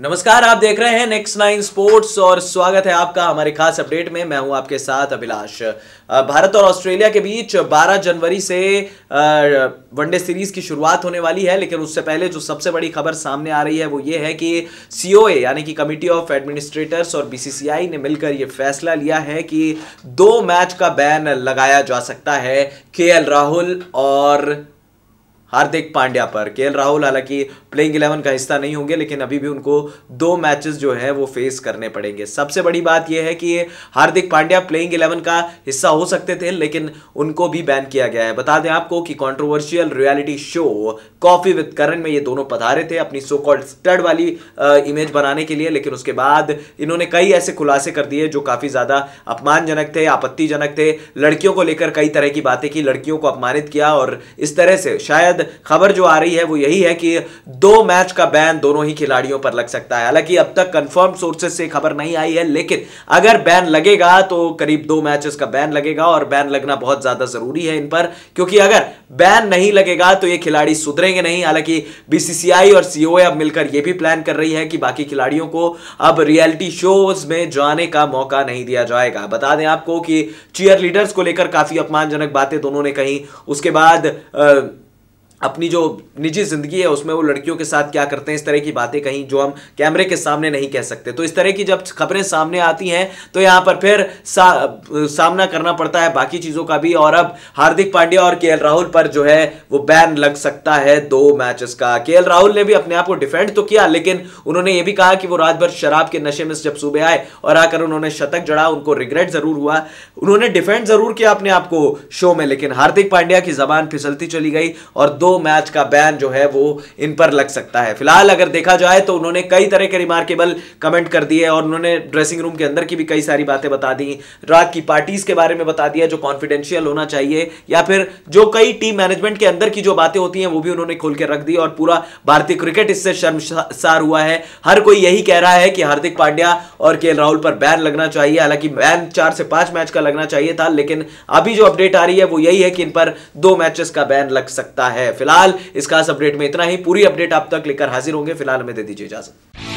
नमस्कार आप देख रहे हैं नेक्स्ट नाइन स्पोर्ट्स और स्वागत है आपका हमारे खास अपडेट में मैं हूं आपके साथ अभिलाष भारत और ऑस्ट्रेलिया के बीच 12 जनवरी से वनडे सीरीज की शुरुआत होने वाली है लेकिन उससे पहले जो सबसे बड़ी खबर सामने आ रही है वो ये है कि सीओए यानी कि कमिटी ऑफ एडमिनिस्ट्रेटर्स और बीसीसीआई ने मिलकर ये फैसला लिया है कि दो मैच का बैन लगाया जा सकता है के राहुल और हार्दिक पांड्या पर के राहुल हालांकि प्लेइंग इलेवन का हिस्सा नहीं होंगे लेकिन अभी भी उनको दो मैचेस जो है वो फेस करने पड़ेंगे सबसे बड़ी बात यह है कि हार्दिक पांड्या प्लेइंग इलेवन का हिस्सा हो सकते थे लेकिन उनको भी बैन किया गया है बता दें आपको कि controversial reality show coffee with Karan में ये दोनों पधारे थे अपनी सो कॉल्ड स्टड वाली आ, इमेज बनाने के लिए लेकिन उसके बाद इन्होंने कई ऐसे खुलासे कर दिए जो काफी ज्यादा अपमानजनक थे आपत्तिजनक थे लड़कियों को लेकर कई तरह की बातें की लड़कियों को अपमानित किया और इस तरह से शायद शायद खबर जो आ रही है वो यही है कि दो मैच का बैन दोनों ही खिलाड़ियों पर लग सकता है हालांकि अब तक कंफर्म सोर्सेस से खबर नहीं आई है लेकिन अगर बैन लगेगा तो करीब दो मैचेस का बैन लगेगा और बैन लगना बहुत ज्यादा जरूरी है इन पर क्योंकि अगर बैन नहीं लगेगा तो ये खिलाड़ी सुधरेंगे नहीं हालांकि बीसीसीआई और सीओ अब मिलकर यह भी प्लान कर रही है कि बाकी खिलाड़ियों को अब रियलिटी शोज में जाने का मौका नहीं दिया जाएगा बता दें आपको कि चीयर लीडर्स को लेकर काफी अपमानजनक बातें दोनों ने कही उसके बाद आ, अपनी जो निजी ज़िंदगी है उसमें वो लड़कियों के साथ क्या करते हैं इस तरह की बातें कहीं जो हम कैमरे के सामने नहीं कह सकते तो इस तरह की जब खबरें सामने आती हैं तो यहाँ पर फिर सा, सामना करना पड़ता है बाकी चीज़ों का भी और अब हार्दिक पांड्या और के राहुल पर जो है वो बैन लग सकता है दो मैचेस का के राहुल ने भी अपने आप को डिफेंड तो किया लेकिन उन्होंने ये भी कहा कि वो रात भर शराब के नशे में जब सूबे आए और आकर उन्होंने शतक जड़ा उनको रिग्रेट ज़रूर हुआ उन्होंने डिफेंड जरूर किया अपने आप को शो में लेकिन हार्दिक पांड्या की जबान फिसलती चली गई और दो मैच का बैन जो है वो इन पर लग सकता है फिलहाल अगर देखा जाए तो उन्होंने कई तरह के रिमार्केबल कमेंट कर दिए और उन्होंने ड्रेसिंग रूम के अंदर की भी कई सारी बातें बता दी रात की पार्टीज के बारे में बता दिया जो कॉन्फिडेंशियल होना चाहिए या फिर जो कई टीम मैनेजमेंट के अंदर की जो बातें होती हैं वो भी उन्होंने खोल के रख दी और पूरा भारतीय क्रिकेट इससे शर्मसार हुआ है हर कोई यही कह रहा है कि हार्दिक पांड्या और के राहुल पर बैन लगना चाहिए हालांकि बैन चार से पांच मैच का लगना चाहिए था लेकिन अभी जो अपडेट आ रही है वो यही है कि इन पर दो मैचेस का बैन लग सकता है फिलहाल इस खास अपडेट में इतना ही पूरी अपडेट आप तक लेकर हाजिर होंगे फिलहाल हमें दे दीजिए इजाजत